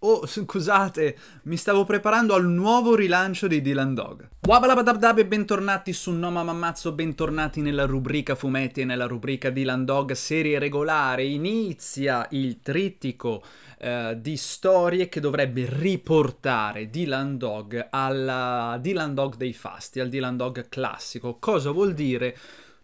Oh, scusate, mi stavo preparando al nuovo rilancio di Dylan Dog. Wabalabadabdab e bentornati su No Mamma Mazzo, bentornati nella rubrica fumetti e nella rubrica Dylan Dog serie regolare. Inizia il trittico eh, di storie che dovrebbe riportare Dylan Dog al Dylan Dog dei fasti, al Dylan Dog classico. Cosa vuol dire?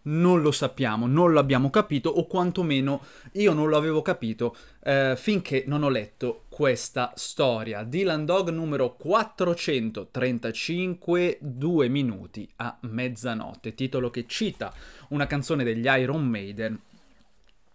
non lo sappiamo, non l'abbiamo capito o quantomeno io non l'avevo capito eh, finché non ho letto questa storia. Dylan Dog numero 435, due minuti a mezzanotte, titolo che cita una canzone degli Iron Maiden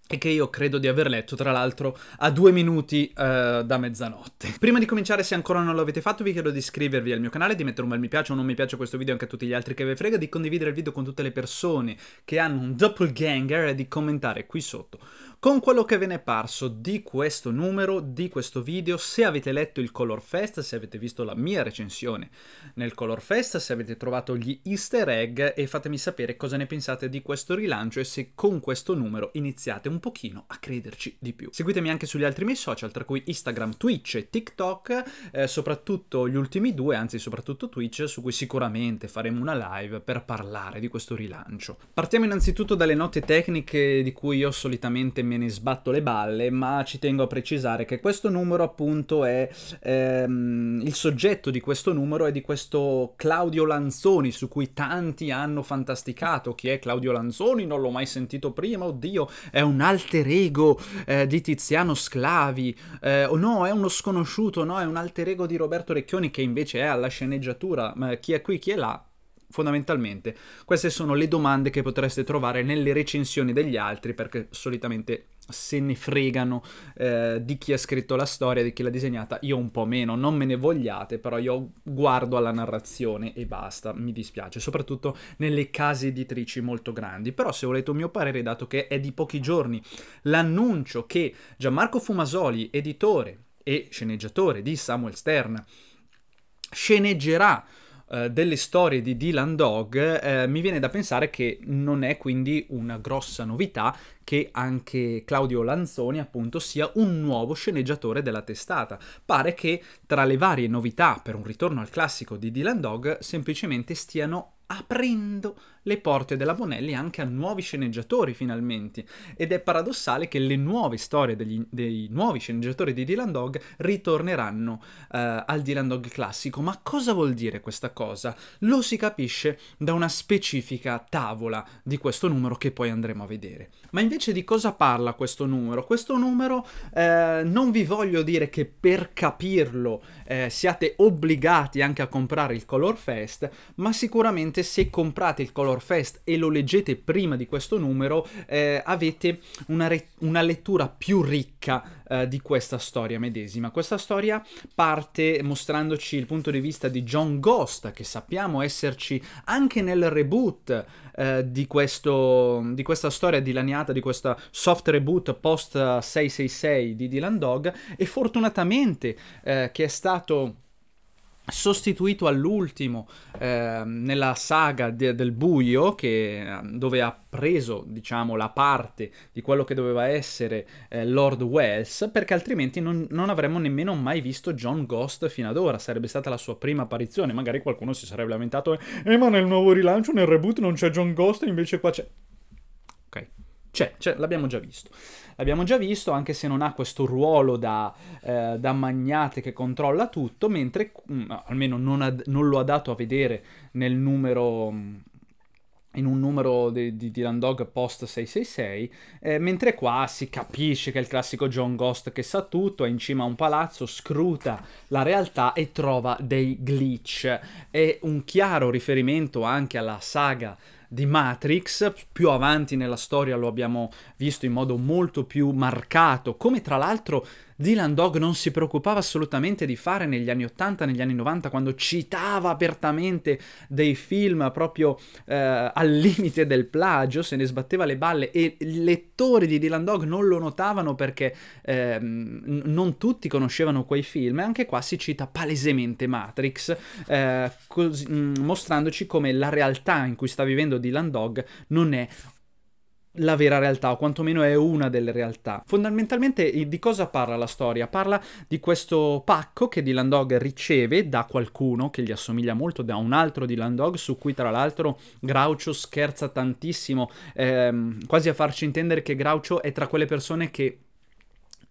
e che io credo di aver letto, tra l'altro, a due minuti uh, da mezzanotte. Prima di cominciare, se ancora non l'avete fatto, vi chiedo di iscrivervi al mio canale, di mettere un bel mi piace o non mi piace a questo video anche a tutti gli altri che ve frega, di condividere il video con tutte le persone che hanno un doppelganger e di commentare qui sotto con quello che ve ne è parso di questo numero, di questo video, se avete letto il Color Fest, se avete visto la mia recensione nel Color Fest, se avete trovato gli easter egg e fatemi sapere cosa ne pensate di questo rilancio e se con questo numero iniziate un pochino a crederci di più. Seguitemi anche sugli altri miei social, tra cui Instagram, Twitch e TikTok, eh, soprattutto gli ultimi due, anzi soprattutto Twitch, su cui sicuramente faremo una live per parlare di questo rilancio. Partiamo innanzitutto dalle note tecniche di cui io solitamente me ne sbatto le balle, ma ci tengo a precisare che questo numero appunto è ehm, il soggetto di questo numero è di questo Claudio Lanzoni su cui tanti hanno fantasticato. Chi è Claudio Lanzoni? Non l'ho mai sentito prima, oddio, è un alter ego eh, di Tiziano Sclavi, eh, o oh no, è uno sconosciuto, no, è un alter ego di Roberto Recchioni che invece è alla sceneggiatura, ma chi è qui, chi è là, fondamentalmente queste sono le domande che potreste trovare nelle recensioni degli altri perché solitamente se ne fregano eh, di chi ha scritto la storia, di chi l'ha disegnata, io un po' meno, non me ne vogliate, però io guardo alla narrazione e basta, mi dispiace, soprattutto nelle case editrici molto grandi, però se volete un mio parere, dato che è di pochi giorni, l'annuncio che Gianmarco Fumasoli, editore e sceneggiatore di Samuel Stern, sceneggerà eh, delle storie di Dylan Dog, eh, mi viene da pensare che non è quindi una grossa novità che anche Claudio Lanzoni appunto sia un nuovo sceneggiatore della testata. Pare che tra le varie novità per un ritorno al classico di Dylan Dog semplicemente stiano aprendo le porte della Bonelli anche a nuovi sceneggiatori finalmente ed è paradossale che le nuove storie degli, dei nuovi sceneggiatori di Dylan Dog ritorneranno eh, al Dylan Dog classico. Ma cosa vuol dire questa cosa? Lo si capisce da una specifica tavola di questo numero che poi andremo a vedere. Ma invece di cosa parla questo numero? Questo numero eh, non vi voglio dire che per capirlo eh, siate obbligati anche a comprare il Color Fest, ma sicuramente se comprate il Color Horror Fest e lo leggete prima di questo numero, eh, avete una, re- una, lettura più ricca eh, di questa storia medesima. Questa storia parte mostrandoci il punto di vista di John Ghost, che sappiamo esserci anche nel reboot eh, di, questo, di questa storia dilaniata, di questa soft reboot post 666 di Dylan Dog, e fortunatamente eh, che è stato sostituito all'ultimo eh, nella saga de- del buio che, dove ha preso diciamo la parte di quello che doveva essere eh, Lord Wells perché altrimenti non, non, avremmo nemmeno mai visto John Ghost fino ad ora sarebbe stata la sua prima apparizione magari qualcuno si sarebbe lamentato eh ma nel nuovo rilancio nel reboot non c'è John Ghost invece qua c'è c'è, c'è, l'abbiamo già visto. L'abbiamo già visto, anche se non ha questo ruolo da, eh, da magnate che controlla tutto, mentre mm, almeno non, ha, non, lo ha dato a vedere nel numero. Mm, in un numero di, di Dylan Dog post 666, eh, mentre qua si capisce che è il classico John Ghost che sa tutto, è in cima a un palazzo, scruta la realtà e trova dei glitch. È un chiaro riferimento anche alla saga di Matrix, più avanti nella storia lo abbiamo visto in modo molto più marcato, come tra l'altro Dylan Dog non si preoccupava assolutamente di fare negli anni 80, negli anni 90, quando citava apertamente dei film proprio eh, al limite del plagio, se ne sbatteva le balle e i lettori di Dylan Dog non lo notavano perché eh, non tutti conoscevano quei film, e anche qua si cita palesemente Matrix, eh, così, mm, mostrandoci come la realtà in cui sta vivendo Dylan Dog non è la vera realtà, o quantomeno è una delle realtà. Fondamentalmente di cosa parla la storia? Parla di questo pacco che Dylan Dog riceve da qualcuno che gli assomiglia molto, da un altro Dylan Dog, su cui tra l'altro Groucho scherza tantissimo, ehm, quasi a farci intendere che Groucho è tra quelle persone che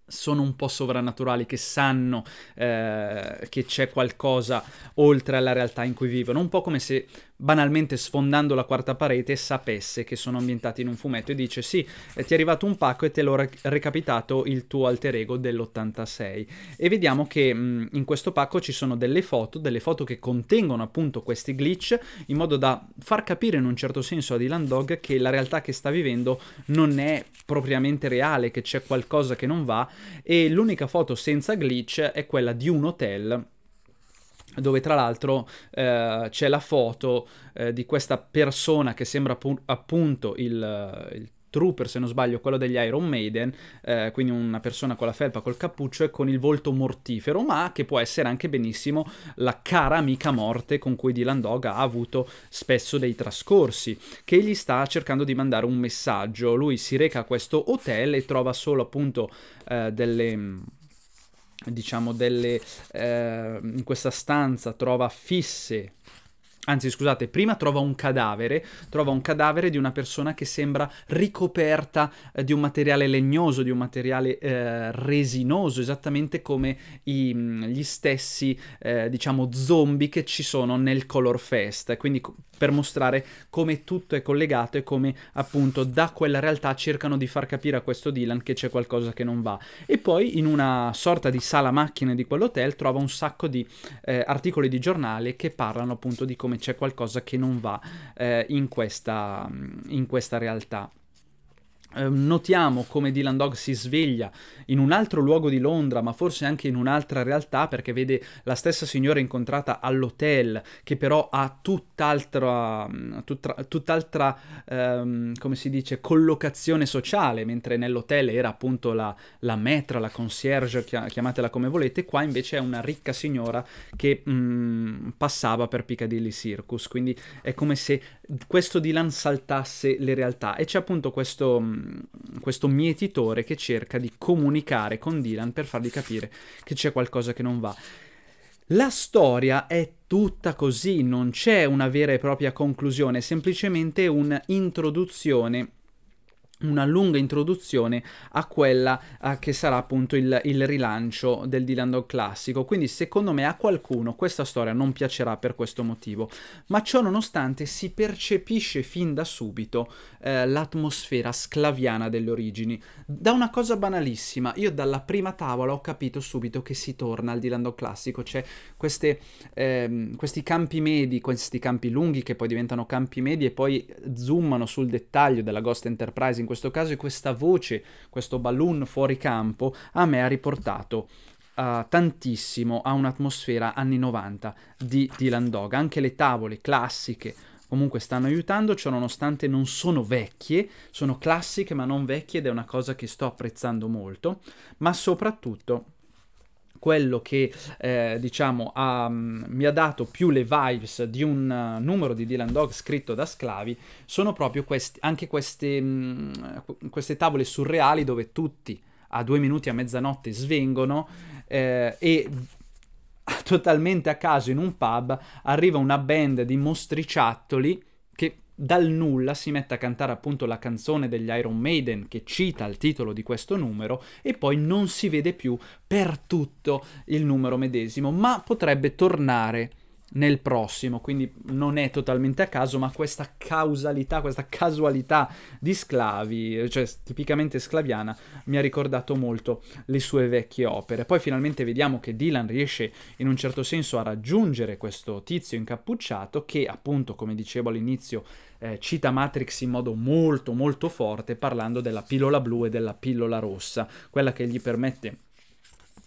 sono un po' sovrannaturali, che sanno eh, che c'è qualcosa oltre alla realtà in cui vivono, un po' come se banalmente sfondando la quarta parete sapesse che sono ambientati in un fumetto e dice sì, eh, ti è arrivato un pacco e te l'ho recapitato il tuo alter ego dell'86 e vediamo che mh, mm, in questo pacco ci sono delle foto, delle foto che contengono appunto questi glitch in modo da far capire in un certo senso a Dylan Dog che la realtà che sta vivendo non è propriamente reale, che c'è qualcosa che non va e l'unica foto senza glitch è quella di un hotel dove tra l'altro eh, c'è la foto eh, di questa persona che sembra appunto il, eh, il Trooper, se non sbaglio, quello degli Iron Maiden, eh, quindi una persona con la felpa, col cappuccio e con il volto mortifero, ma che può essere anche benissimo la cara amica morte con cui Dylan Dog ha avuto spesso dei trascorsi, che gli sta cercando di mandare un messaggio. Lui si reca a questo hotel e trova solo appunto eh, delle diciamo delle eh, in questa stanza trova fisse Anzi, scusate, prima trova un cadavere, trova un cadavere di una persona che sembra ricoperta eh, di un materiale legnoso, di un materiale eh, resinoso, esattamente come i, mm, gli stessi, eh, diciamo, zombie che ci sono nel Color Fest. Quindi per mostrare come tutto è collegato e come appunto da quella realtà cercano di far capire a questo Dylan che c'è qualcosa che non va. E poi in una sorta di sala macchine di quell'hotel trova un sacco di eh, articoli di giornale che parlano appunto di come c'è qualcosa che non va eh, in, questa, mm, in questa realtà. Ehm, notiamo come Dylan Dog si sveglia in un altro luogo di Londra, ma forse anche in un'altra realtà, perché vede la stessa signora incontrata all'hotel, che però ha tutt'altra, mm, tutt'altra ehm, come si dice, collocazione sociale, mentre nell'hotel era appunto la, la metra, la concierge, chiamatela come volete, qua invece è una ricca signora che mh, mm, passava per Piccadilly Circus, quindi è come se questo Dylan saltasse le realtà e c'è appunto questo mm, Ehm, questo mietitore che cerca di comunicare con Dylan per fargli capire che c'è qualcosa che non va. La storia è tutta così, non c'è una vera e propria conclusione, è semplicemente un'introduzione una lunga introduzione a quella uh, che sarà appunto il, il rilancio del Dylan Dog classico quindi secondo me a qualcuno questa storia non piacerà per questo motivo ma ciò nonostante si percepisce fin da subito eh, l'atmosfera sclaviana delle origini da una cosa banalissima io dalla prima tavola ho capito subito che si torna al Dylan Dog classico c'è cioè queste, ehm, questi campi medi questi campi lunghi che poi diventano campi medi e poi zoomano sul dettaglio della Ghost Enterprise in questo caso è questa voce, questo balloon fuori campo, a me ha riportato Uh, tantissimo a un'atmosfera anni 90 di Dylan Dog. Anche le tavole classiche comunque stanno aiutando, ciò nonostante non sono vecchie, sono classiche ma non vecchie ed è una cosa che sto apprezzando molto, ma soprattutto quello che eh, diciamo ha, mm, mi ha dato più le vibes di un eh, numero di Dylan Dog scritto da sclavi sono proprio questi, anche queste, mh, mm, queste tavole surreali dove tutti a due minuti a mezzanotte svengono eh, e totalmente a caso in un pub arriva una band di mostriciattoli dal nulla si mette a cantare appunto la canzone degli Iron Maiden che cita il titolo di questo numero e poi non si vede più per tutto il numero medesimo, ma potrebbe tornare nel prossimo, quindi non è totalmente a caso, ma questa causalità, questa casualità di sclavi, cioè tipicamente sclaviana, mi ha ricordato molto le sue vecchie opere. Poi finalmente vediamo che Dylan riesce in un certo senso a raggiungere questo tizio incappucciato che appunto, come dicevo all'inizio, eh, cita Matrix in modo molto molto forte parlando della pillola blu e della pillola rossa, quella che gli permette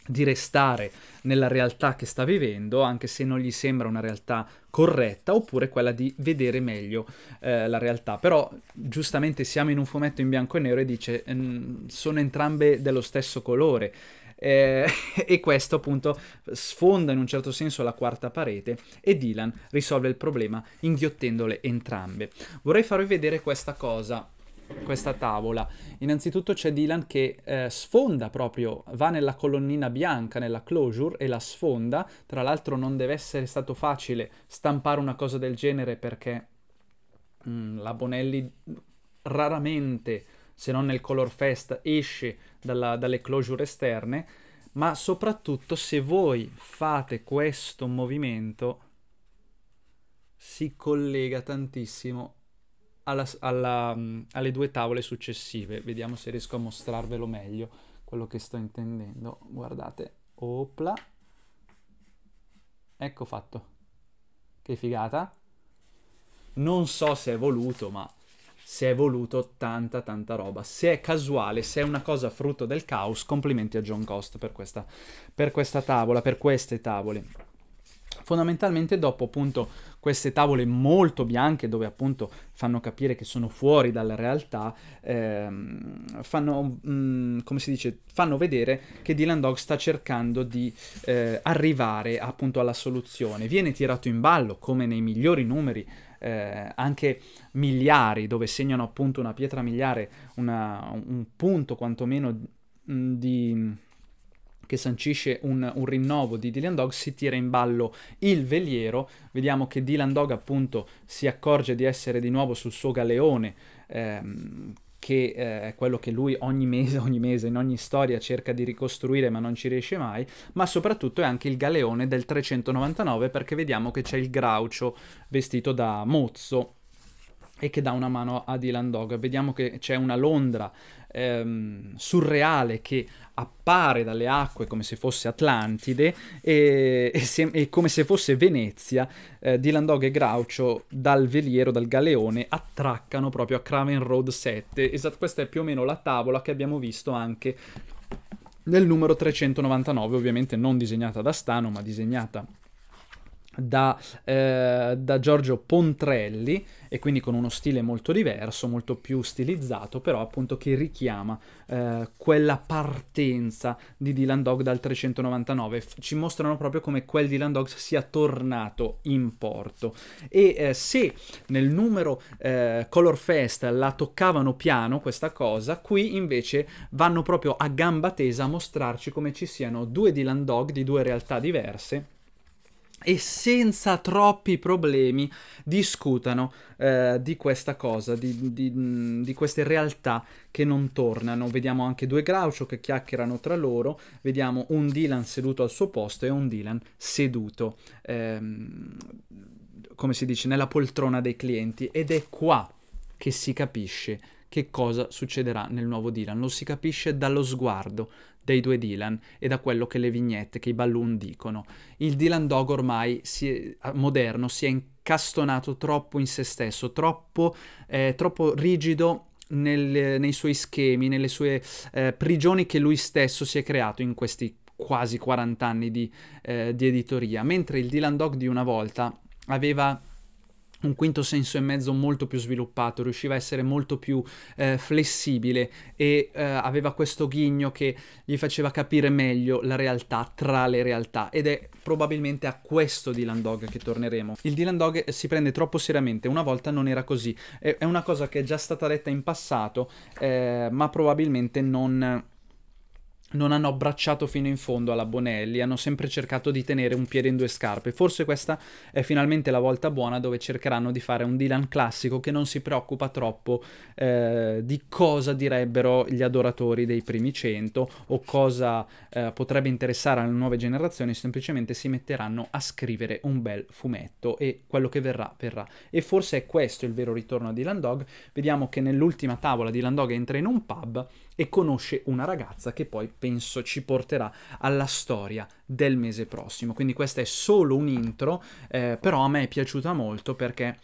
di restare nella realtà che sta vivendo, anche se non gli sembra una realtà corretta, oppure quella di vedere meglio eh, la realtà. Però giustamente siamo in un fumetto in bianco e nero e dice mm, sono entrambe dello stesso colore eh, e questo appunto sfonda in un certo senso la quarta parete e Dylan risolve il problema inghiottendole entrambe. Vorrei farvi vedere questa cosa questa tavola. Innanzitutto c'è Dylan che eh, sfonda proprio, va nella colonnina bianca, nella closure e la sfonda. Tra l'altro non deve essere stato facile stampare una cosa del genere perché mh, mm, la Bonelli raramente se non nel Color Fest, esce dalla, dalle closure esterne, ma soprattutto se voi fate questo movimento si collega tantissimo alla, alla, mm, alle due tavole successive. Vediamo se riesco a mostrarvelo meglio quello che sto intendendo. Guardate, opla. Ecco fatto. Che figata. Non so se è voluto, ma se è voluto tanta tanta roba. Se è casuale, se è una cosa frutto del caos, complimenti a John Cost per questa, per questa tavola, per queste tavole. Fondamentalmente dopo appunto queste tavole molto bianche dove appunto fanno capire che sono fuori dalla realtà, ehm, fanno, mh, mm, come si dice, fanno vedere che Dylan Dog sta cercando di eh, arrivare appunto alla soluzione. Viene tirato in ballo come nei migliori numeri eh, anche miliari, dove segnano appunto una pietra miliare, una, un punto quantomeno mm, di, che sancisce un, un, rinnovo di Dylan Dog, si tira in ballo il veliero, vediamo che Dylan Dog appunto si accorge di essere di nuovo sul suo galeone, ehm, che eh, è quello che lui ogni mese, ogni mese, in ogni storia cerca di ricostruire ma non ci riesce mai, ma soprattutto è anche il galeone del 399 perché vediamo che c'è il Graucio vestito da mozzo e che dà una mano a Dylan Dog. Vediamo che c'è una Londra ehm, surreale che appare dalle acque come se fosse Atlantide e, e, se, e come se fosse Venezia, eh, Dylan Dog e Groucho dal veliero, dal galeone, attraccano proprio a Craven Road 7. Esatto, questa è più o meno la tavola che abbiamo visto anche nel numero 399, ovviamente non disegnata da Stano, ma disegnata da, eh, da, Giorgio Pontrelli e quindi con uno stile molto diverso, molto più stilizzato, però appunto che richiama eh, quella partenza di Dylan Dog dal 399. F- ci mostrano proprio come quel Dylan Dog sia tornato in porto. E eh, se nel numero eh, Color Fest la toccavano piano questa cosa, qui invece vanno proprio a gamba tesa a mostrarci come ci siano due Dylan Dog di due realtà diverse e senza troppi problemi discutano eh, di questa cosa, di, di, di, queste realtà che non tornano. Vediamo anche due Groucho che chiacchierano tra loro, vediamo un Dylan seduto al suo posto e un Dylan seduto, ehm, come si dice, nella poltrona dei clienti ed è qua che si capisce che cosa succederà nel nuovo Dylan, lo si capisce dallo sguardo, dei due Dylan e da quello che le vignette, che i balloon dicono. Il Dylan Dog ormai si è, moderno si è incastonato troppo in se stesso, troppo, eh, troppo rigido nel, nei suoi schemi, nelle sue eh, prigioni che lui stesso si è creato in questi quasi 40 anni di, eh, di editoria, mentre il Dylan Dog di una volta aveva un quinto senso e mezzo molto più sviluppato, riusciva a essere molto più eh, flessibile e eh, aveva questo ghigno che gli faceva capire meglio la realtà tra le realtà ed è probabilmente a questo Dylan Dog che torneremo. Il Dylan Dog eh, si prende troppo seriamente, una volta non era così, è una cosa che è già stata detta in passato eh, ma probabilmente non non hanno abbracciato fino in fondo alla Bonelli, hanno sempre cercato di tenere un piede in due scarpe. Forse questa è finalmente la volta buona dove cercheranno di fare un Dylan classico che non si preoccupa troppo eh, di cosa direbbero gli adoratori dei primi 100 o cosa eh, potrebbe interessare alle nuove generazioni, semplicemente si metteranno a scrivere un bel fumetto e quello che verrà verrà. E forse è questo il vero ritorno a Dylan Dog. Vediamo che nell'ultima tavola Dylan Dog entra in un pub e conosce una ragazza che poi penso ci porterà alla storia del mese prossimo. Quindi questa è solo un intro, eh, però a me è piaciuta molto perché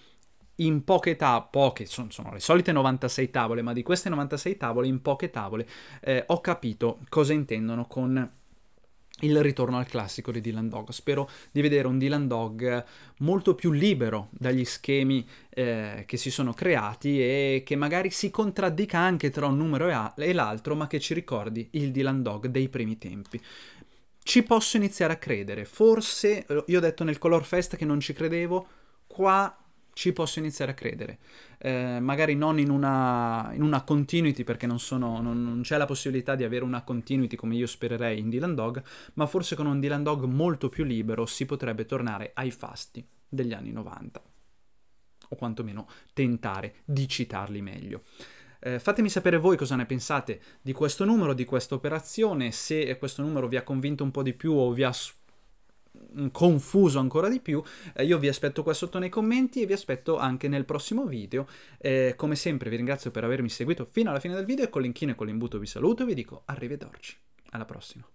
in poche tavole, poche sono, sono, le solite 96 tavole, ma di queste 96 tavole in poche tavole eh, ho capito cosa intendono con il ritorno al classico di Dylan Dog. Spero di vedere un Dylan Dog molto più libero dagli schemi eh, che si sono creati e che magari si contraddica anche tra un numero e, a- e l'altro, ma che ci ricordi il Dylan Dog dei primi tempi ci posso iniziare a credere. Forse, eh, io ho detto nel Color Fest che non ci credevo, qua ci posso iniziare a credere. Eh, magari non in una, in una, continuity, perché non, sono, non, non, c'è la possibilità di avere una continuity come io spererei in Dylan Dog, ma forse con un Dylan Dog molto più libero si potrebbe tornare ai fasti degli anni 90, o quantomeno tentare di citarli meglio. Eh, fatemi sapere voi cosa ne pensate di questo numero, di questa operazione, se questo numero vi ha convinto un po' di più o vi ha Mm, confuso ancora di più, eh, io vi aspetto qua sotto nei commenti e vi aspetto anche nel prossimo video. Eh, come sempre vi ringrazio per avermi seguito fino alla fine del video e con l'inchino e con l'imbuto vi saluto e vi dico arrivederci. Alla prossima.